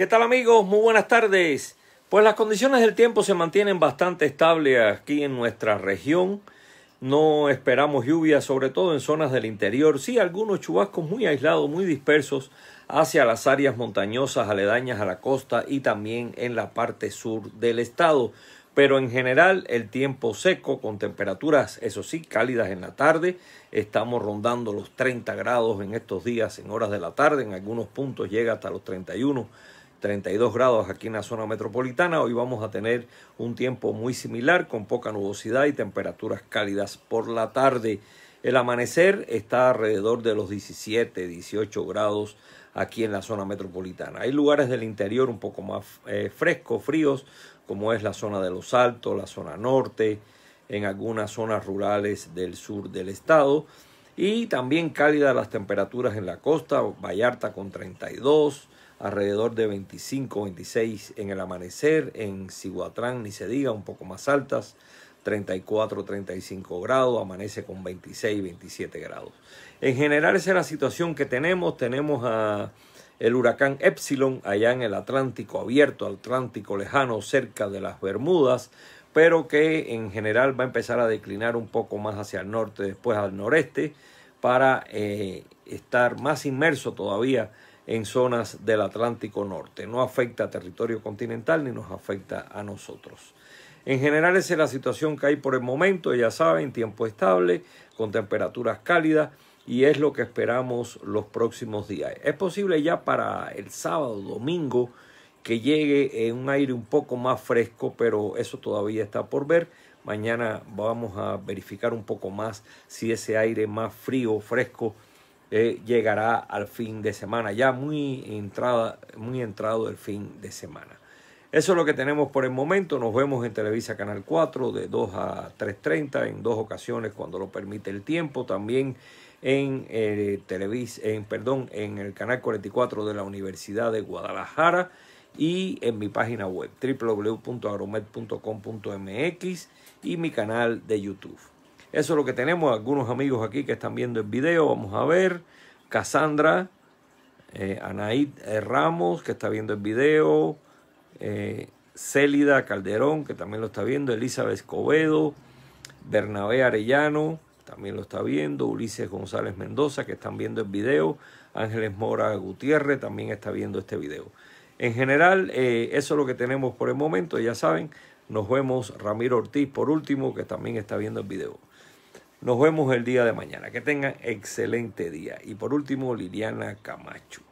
¿Qué tal amigos? Muy buenas tardes. Pues las condiciones del tiempo se mantienen bastante estables aquí en nuestra región. No esperamos lluvias, sobre todo en zonas del interior. Sí, algunos chubascos muy aislados, muy dispersos hacia las áreas montañosas aledañas a la costa y también en la parte sur del estado. Pero en general el tiempo seco con temperaturas, eso sí, cálidas en la tarde. Estamos rondando los 30 grados en estos días, en horas de la tarde. En algunos puntos llega hasta los 31 32 grados aquí en la zona metropolitana. Hoy vamos a tener un tiempo muy similar con poca nubosidad y temperaturas cálidas por la tarde. El amanecer está alrededor de los 17, 18 grados aquí en la zona metropolitana. Hay lugares del interior un poco más eh, frescos, fríos, como es la zona de los Altos, la zona norte, en algunas zonas rurales del sur del estado. Y también cálidas las temperaturas en la costa, Vallarta con 32, alrededor de 25, 26 en el amanecer, en Ciguatrán ni se diga, un poco más altas, 34, 35 grados, amanece con 26, 27 grados. En general esa es la situación que tenemos, tenemos a el huracán Epsilon allá en el Atlántico abierto, Atlántico lejano, cerca de las Bermudas, pero que en general va a empezar a declinar un poco más hacia el norte, después al noreste, para eh, estar más inmerso todavía en zonas del Atlántico Norte. No afecta a territorio continental ni nos afecta a nosotros. En general esa es la situación que hay por el momento, ya saben, tiempo estable, con temperaturas cálidas y es lo que esperamos los próximos días. Es posible ya para el sábado, domingo, que llegue un aire un poco más fresco, pero eso todavía está por ver. Mañana vamos a verificar un poco más si ese aire más frío, fresco, eh, llegará al fin de semana, ya muy, entrada, muy entrado el fin de semana. Eso es lo que tenemos por el momento. Nos vemos en Televisa Canal 4 de 2 a 3.30 en dos ocasiones cuando lo permite el tiempo. También en, eh, Televis en, perdón, en el Canal 44 de la Universidad de Guadalajara y en mi página web www.agromed.com.mx y mi canal de YouTube. Eso es lo que tenemos. Algunos amigos aquí que están viendo el video. Vamos a ver. Cassandra, eh, Anaid Ramos, que está viendo el video. Eh, Célida Calderón, que también lo está viendo. Elizabeth Escobedo. Bernabé Arellano, también lo está viendo. Ulises González Mendoza, que están viendo el video. Ángeles Mora Gutiérrez también está viendo este video. En general, eh, eso es lo que tenemos por el momento. Ya saben, nos vemos Ramiro Ortiz por último, que también está viendo el video. Nos vemos el día de mañana. Que tengan excelente día. Y por último, Liliana Camacho.